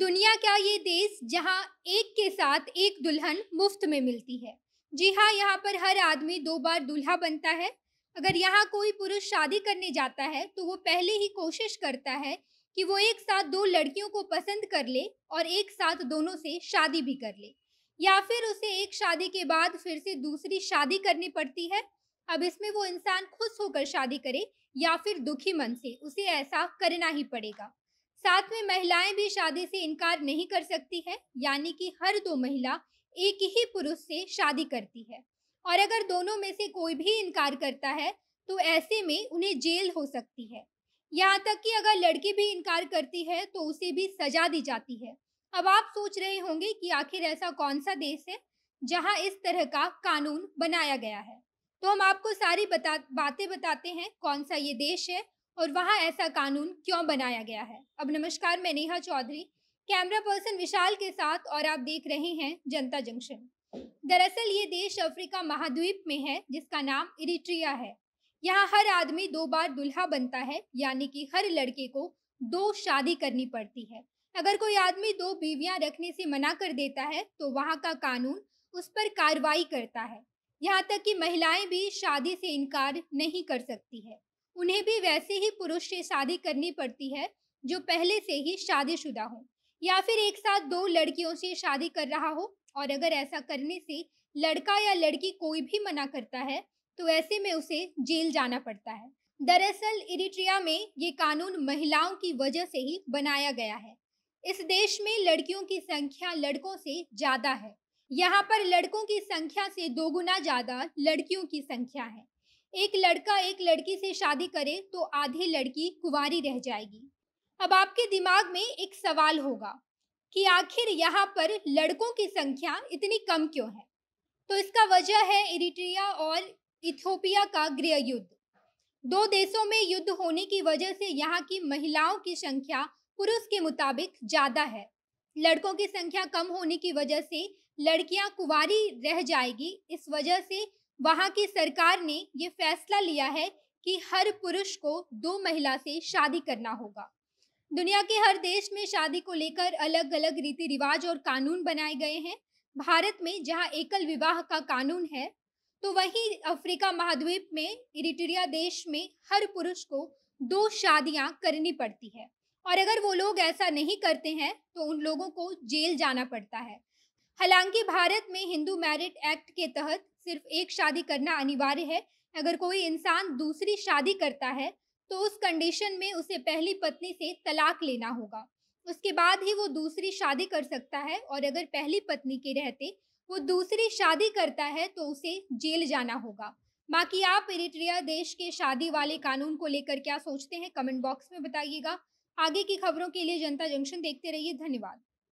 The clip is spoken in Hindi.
दुनिया का ये देश जहाँ एक के साथ एक दुल्हन मुफ्त में मिलती है जी हाँ यहाँ पर हर आदमी दो बार दूल्हा बनता है अगर यहाँ कोई पुरुष शादी करने जाता है तो वो पहले ही कोशिश करता है कि वो एक साथ दो लड़कियों को पसंद कर ले और एक साथ दोनों से शादी भी कर ले या फिर उसे एक शादी के बाद फिर से दूसरी शादी करनी पड़ती है अब इसमें वो इंसान खुश होकर शादी करे या फिर दुखी मन से उसे ऐसा करना ही पड़ेगा साथ में महिलाएं भी शादी से इनकार नहीं कर सकती है यानी कि हर दो महिला एक ही पुरुष से शादी करती है और अगर दोनों में से कोई भी इनकार करता है तो ऐसे में उन्हें जेल हो सकती है यहाँ तक कि अगर लड़की भी इनकार करती है तो उसे भी सजा दी जाती है अब आप सोच रहे होंगे कि आखिर ऐसा कौन सा देश है जहाँ इस तरह का कानून बनाया गया है तो हम आपको सारी बता बातें बताते हैं कौन सा ये देश है और वहाँ ऐसा कानून क्यों बनाया गया है अब नमस्कार मैं नेहा चौधरी कैमरा पर्सन विशाल के साथ और आप देख रहे हैं जनता जंक्शन दरअसल ये देश अफ्रीका महाद्वीप में है जिसका नाम इरिट्रिया है यहाँ हर आदमी दो बार दुल्हा बनता है यानी कि हर लड़के को दो शादी करनी पड़ती है अगर कोई आदमी दो बीवियां रखने से मना कर देता है तो वहाँ का कानून उस पर कार्रवाई करता है यहाँ तक कि महिलाएं भी शादी से इनकार नहीं कर सकती है उन्हें भी वैसे ही पुरुष से शादी करनी पड़ती है जो पहले से ही शादीशुदा हो या फिर एक साथ दो लड़कियों से शादी कर रहा हो और अगर ऐसा करने से लड़का या लड़की कोई भी मना करता है तो ऐसे में उसे जेल जाना पड़ता है दरअसल इरिट्रिया में ये कानून महिलाओं की वजह से ही बनाया गया है इस देश में लड़कियों की संख्या लड़कों से ज़्यादा है यहाँ पर लड़कों की संख्या से दोगुना ज़्यादा लड़कियों की संख्या है एक लड़का एक लड़की से शादी करे तो आधी लड़की कुंवारी रह जाएगी अब आपके दिमाग में एक सवाल होगा कि आखिर यहाँ पर लड़कों की संख्या इतनी कम क्यों है तो इसका वजह है इरिट्रिया और इथोपिया का गृह युद्ध दो देशों में युद्ध होने की वजह से यहाँ की महिलाओं की संख्या पुरुष के मुताबिक ज्यादा है लड़कों की संख्या कम होने की वजह से लड़कियां कुंवारी रह जाएगी इस वजह से वहां की सरकार ने ये फैसला लिया है कि हर पुरुष को दो महिला से शादी करना होगा दुनिया के हर देश में शादी को लेकर अलग अलग रीति रिवाज और कानून बनाए गए हैं भारत में जहां एकल विवाह का कानून है तो वहीं अफ्रीका महाद्वीप में इरिटेरिया देश में हर पुरुष को दो शादियां करनी पड़ती है और अगर वो लोग ऐसा नहीं करते हैं तो उन लोगों को जेल जाना पड़ता है हालांकि भारत में हिंदू मैरिट एक्ट के तहत सिर्फ एक शादी करना अनिवार्य है अगर कोई इंसान दूसरी शादी करता है तो उस कंडीशन में उसे पहली पत्नी से तलाक लेना होगा उसके बाद ही वो दूसरी शादी कर सकता है और अगर पहली पत्नी के रहते वो दूसरी शादी करता है तो उसे जेल जाना होगा बाकी आप इरिट्रिया देश के शादी वाले कानून को लेकर क्या सोचते हैं कमेंट बॉक्स में बताइएगा आगे की खबरों के लिए जनता जंक्शन देखते रहिए धन्यवाद